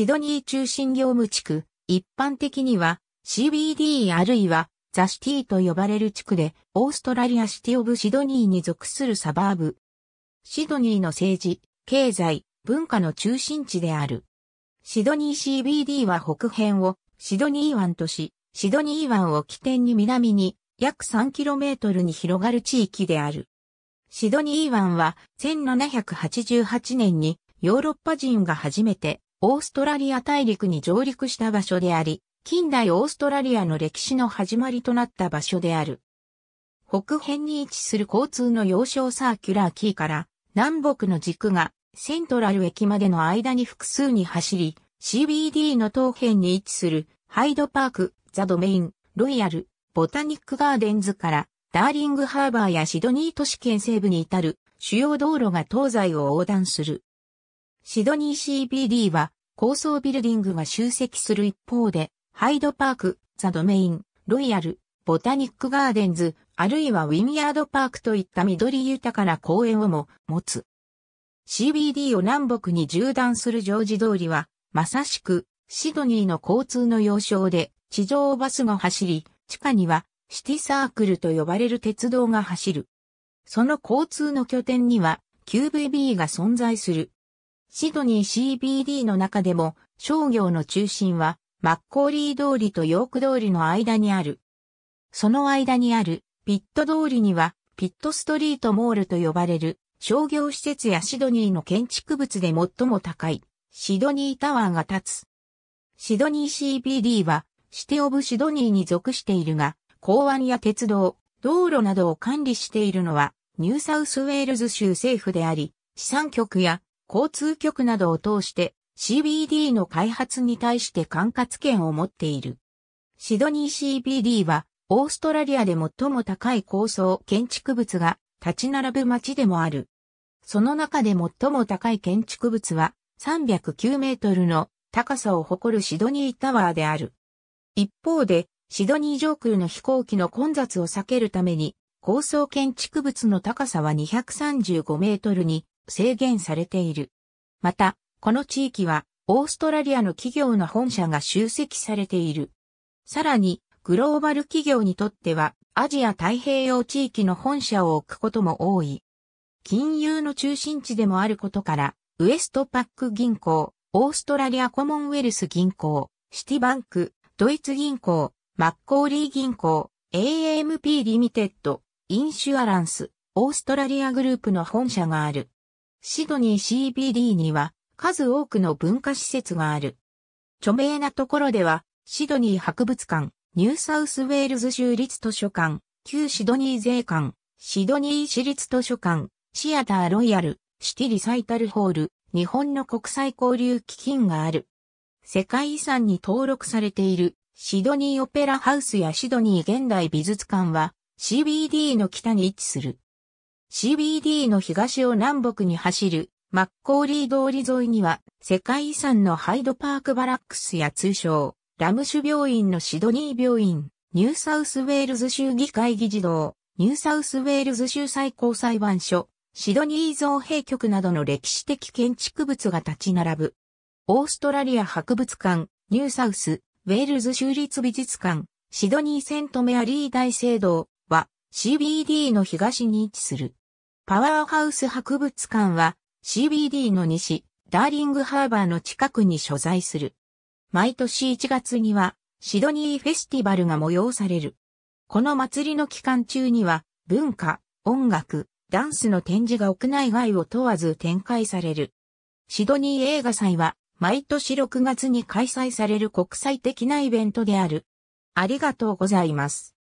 シドニー中心業務地区、一般的には CBD あるいはザシティと呼ばれる地区で、オーストラリアシティオブシドニーに属するサバーブ。シドニーの政治、経済、文化の中心地である。シドニー CBD は北辺をシドニー湾とし、シドニー湾を起点に南に約 3km に広がる地域である。シドニー湾は1788年にヨーロッパ人が初めてオーストラリア大陸に上陸した場所であり、近代オーストラリアの歴史の始まりとなった場所である。北辺に位置する交通の要衝サーキュラーキーから南北の軸がセントラル駅までの間に複数に走り、CBD の東辺に位置するハイドパーク、ザドメイン、ロイヤル、ボタニックガーデンズからダーリングハーバーやシドニー都市圏西部に至る主要道路が東西を横断する。シドニー CBD は高層ビルディングが集積する一方で、ハイドパーク、ザドメイン、ロイヤル、ボタニックガーデンズ、あるいはウィンヤードパークといった緑豊かな公園をも持つ。CBD を南北に縦断するジョージ通りは、まさしく、シドニーの交通の要衝で、地上バスが走り、地下には、シティサークルと呼ばれる鉄道が走る。その交通の拠点には、QVB が存在する。シドニー CBD の中でも商業の中心はマッコーリー通りとヨーク通りの間にある。その間にあるピット通りにはピットストリートモールと呼ばれる商業施設やシドニーの建築物で最も高いシドニータワーが立つ。シドニー CBD はシティオブシドニーに属しているが、港湾や鉄道、道路などを管理しているのはニューサウスウェールズ州政府であり、資産局や交通局などを通して CBD の開発に対して管轄権を持っている。シドニー CBD はオーストラリアで最も高い高層建築物が立ち並ぶ街でもある。その中で最も高い建築物は309メートルの高さを誇るシドニータワーである。一方で、シドニー上空の飛行機の混雑を避けるために、高層建築物の高さは235メートルに制限されている。また、この地域はオーストラリアの企業の本社が集積されている。さらに、グローバル企業にとってはアジア太平洋地域の本社を置くことも多い。金融の中心地でもあることから、ウエストパック銀行、オーストラリアコモンウェルス銀行、シティバンク、ドイツ銀行、マッコーリー銀行、AMP リミテッド、インシュアランス、オーストラリアグループの本社がある。シドニー CBD には数多くの文化施設がある。著名なところでは、シドニー博物館、ニューサウスウェールズ州立図書館、旧シドニー税関、シドニー市立図書館、シアターロイヤル、シティリサイタルホール、日本の国際交流基金がある。世界遺産に登録されているシドニーオペラハウスやシドニー現代美術館は CBD の北に位置する。CBD の東を南北に走るマッコーリー通り沿いには世界遺産のハイドパークバラックスや通称ラムシュ病院のシドニー病院、ニューサウスウェールズ州議会議事堂、ニューサウスウェールズ州最高裁判所、シドニー造幣局などの歴史的建築物が立ち並ぶ。オーストラリア博物館、ニューサウス、ウェールズ州立美術館、シドニーセントメアリー大聖堂は CBD の東に位置する。パワーハウス博物館は CBD の西、ダーリングハーバーの近くに所在する。毎年1月にはシドニーフェスティバルが催される。この祭りの期間中には文化、音楽、ダンスの展示が屋内外を問わず展開される。シドニー映画祭は毎年6月に開催される国際的なイベントである。ありがとうございます。